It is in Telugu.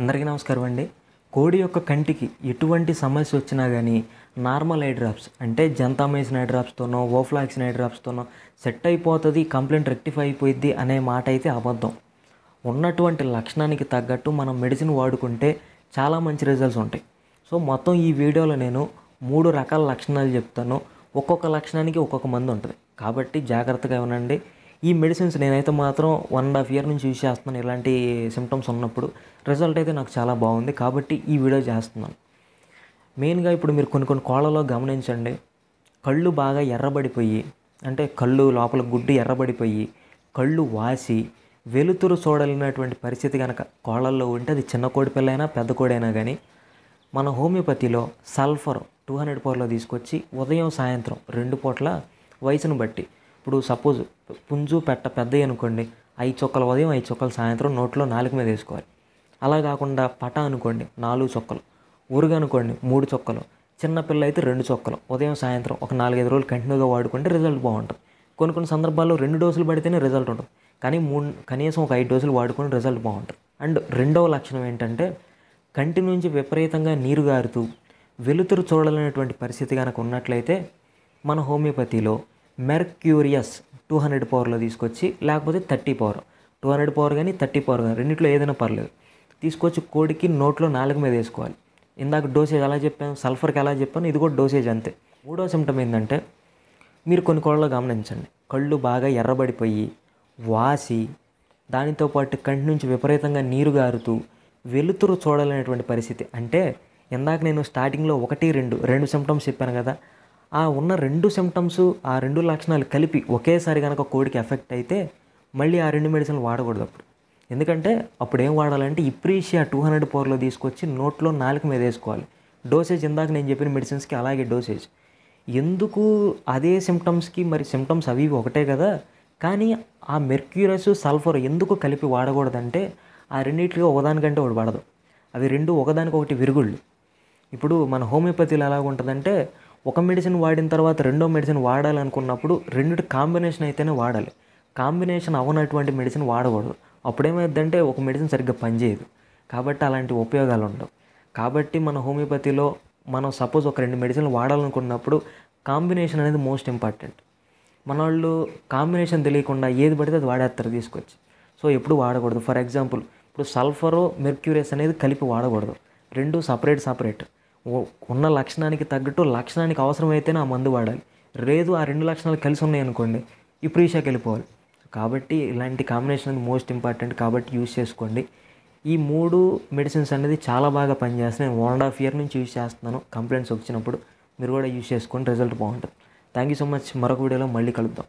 అందరికీ నమస్కారం అండి కోడి యొక్క కంటికి ఎటువంటి సమస్య వచ్చినా కానీ నార్మల్ ఐ డ్రాప్స్ అంటే జంతామేసిన ఐ డ్రాప్స్తోనో ఓఫ్లాక్సిన్ ఐ డ్రాప్స్తోనో సెట్ అయిపోతుంది కంప్లైంట్ రెక్టిఫై అయిపోయింది అనే మాట అయితే అబద్ధం ఉన్నటువంటి లక్షణానికి తగ్గట్టు మనం మెడిసిన్ వాడుకుంటే చాలా మంచి రిజల్ట్స్ ఉంటాయి సో మొత్తం ఈ వీడియోలో నేను మూడు రకాల లక్షణాలు చెప్తాను ఒక్కొక్క లక్షణానికి ఒక్కొక్క మంది ఉంటుంది కాబట్టి జాగ్రత్తగా ఉండండి ఈ మెడిసిన్స్ నేనైతే మాత్రం వన్ అండ్ హాఫ్ ఇయర్ నుంచి యూజ్ చేస్తున్నాను ఇలాంటి సిమ్టమ్స్ ఉన్నప్పుడు రిజల్ట్ అయితే నాకు చాలా బాగుంది కాబట్టి ఈ వీడియో చేస్తున్నాను మెయిన్గా ఇప్పుడు మీరు కొన్ని కొన్ని కోళ్ళలో గమనించండి కళ్ళు బాగా ఎర్రబడిపోయి అంటే కళ్ళు లోపల గుడ్డు ఎర్రబడిపోయి కళ్ళు వాసి వెలుతురు చూడలేనటువంటి పరిస్థితి కనుక కోళ్ళల్లో ఉంటే అది చిన్న కోడి పిల్లైనా పెద్ద కోడైనా కానీ మన హోమియోపతిలో సల్ఫర్ టూ హండ్రెడ్ పవర్లో తీసుకొచ్చి ఉదయం సాయంత్రం రెండు పూట్ల వయసును బట్టి ఇప్పుడు సపోజ్ పుంజు పెట్ట పెద్దవి అనుకోండి ఐదు చొక్కలు ఉదయం ఐదు చొక్కలు సాయంత్రం నోట్లో నాలుగు మీద వేసుకోవాలి అలా కాకుండా పట అనుకోండి నాలుగు చొక్కలు ఊరుగా అనుకోండి మూడు చొక్కలు చిన్నపిల్ల అయితే రెండు చొక్కలు ఉదయం సాయంత్రం ఒక నాలుగైదు రోజులు కంటిన్యూగా వాడుకుంటే రిజల్ట్ బాగుంటుంది కొన్ని కొన్ని సందర్భాల్లో రెండు డోసులు పడితేనే రిజల్ట్ ఉంటుంది కానీ మూడు కనీసం ఒక ఐదు డోసులు వాడుకుని రిజల్ట్ బాగుంటుంది అండ్ రెండవ లక్షణం ఏంటంటే కంటి నుంచి విపరీతంగా నీరు గారుతూ వెలుతురు చూడలేనటువంటి పరిస్థితి కనుక ఉన్నట్లయితే మన హోమియోపతిలో మెర్క్యూరియస్ టూ హండ్రెడ్ పవర్లో తీసుకొచ్చి లేకపోతే thirty power two hundred power కానీ థర్టీ పవర్ కానీ రెండింటిలో ఏదైనా పర్లేదు తీసుకొచ్చి కోడికి నోట్లో నాలుగు మీద వేసుకోవాలి ఇందాక డోసేజ్ ఎలా చెప్పాను సల్ఫర్కి ఎలా చెప్పాను ఇది కూడా డోసేజ్ అంతే మూడో సిమ్టమ్ ఏంటంటే మీరు కొన్ని కోళ్ళలో గమనించండి కళ్ళు బాగా ఎర్రబడిపోయి వాసి దానితో పాటు కంటి నుంచి విపరీతంగా నీరు గారుతూ వెలుతురు చూడాలనేటువంటి పరిస్థితి అంటే ఇందాక నేను స్టార్టింగ్లో ఒకటి రెండు రెండు సిమ్టమ్స్ చెప్పాను కదా ఆ ఉన్న రెండు సిమ్టమ్స్ ఆ రెండు లక్షణాలు కలిపి ఒకేసారి కనుక కోడికి ఎఫెక్ట్ అయితే మళ్ళీ ఆ రెండు మెడిసిన్లు వాడకూడదు అప్పుడు ఎందుకంటే అప్పుడు ఏం వాడాలంటే ఇప్రీషియా టూ హండ్రెడ్ పవర్లో తీసుకొచ్చి నోట్లో నాలుగు మీద వేసుకోవాలి డోసేజ్ ఇందాక నేను చెప్పిన మెడిసిన్స్కి అలాగే డోసేజ్ ఎందుకు అదే సిమ్టమ్స్కి మరి సిమ్టమ్స్ అవి ఒకటే కదా కానీ ఆ మెర్క్యూరస్ సల్ఫర్ ఎందుకు కలిపి వాడకూడదంటే ఆ రెండింటిలో ఒకదానికంటే ఒకటి వాడదు అవి రెండు ఒకదానికొకటి విరుగుళ్ళు ఇప్పుడు మన హోమియోపతిలో ఎలాగ ఉంటుందంటే ఒక మెడిసిన్ వాడిన తర్వాత రెండో మెడిసిన్ వాడాలనుకున్నప్పుడు రెండిటి కాంబినేషన్ అయితేనే వాడాలి కాంబినేషన్ అవనటువంటి మెడిసిన్ వాడకూడదు అప్పుడేమైందంటే ఒక మెడిసిన్ సరిగ్గా పనిచేయదు కాబట్టి అలాంటి ఉపయోగాలు ఉండవు కాబట్టి మన హోమియోపతిలో మనం సపోజ్ ఒక రెండు మెడిసిన్లు వాడాలనుకున్నప్పుడు కాంబినేషన్ అనేది మోస్ట్ ఇంపార్టెంట్ మన వాళ్ళు కాంబినేషన్ తెలియకుండా ఏది పడితే అది వాడేస్తారు తీసుకొచ్చి సో ఎప్పుడు వాడకూడదు ఫర్ ఎగ్జాంపుల్ ఇప్పుడు సల్ఫరు మెర్క్యూరియస్ అనేది కలిపి వాడకూడదు రెండు సపరేట్ సపరేట్ ఉన్న లక్షణానికి తగ్గట్టు లక్షణానికి అవసరమైతేనే ఆ మందు వాడాలి లేదు ఆ రెండు లక్షణాలు కలిసి ఉన్నాయి అనుకోండి ఈ ప్రీషాకి వెళ్ళిపోవాలి కాబట్టి ఇలాంటి కాంబినేషన్ మోస్ట్ ఇంపార్టెంట్ కాబట్టి యూజ్ చేసుకోండి ఈ మూడు మెడిసిన్స్ అనేది చాలా బాగా పనిచేస్తున్నాయి నేను వన్ అండ్ హాఫ్ ఇయర్ నుంచి యూజ్ చేస్తున్నాను కంప్లైంట్స్ వచ్చినప్పుడు మీరు కూడా యూజ్ చేసుకొని రిజల్ట్ బాగుంటుంది థ్యాంక్ యూ సో మచ్ మరొక వీడియోలో మళ్ళీ కలుద్దాం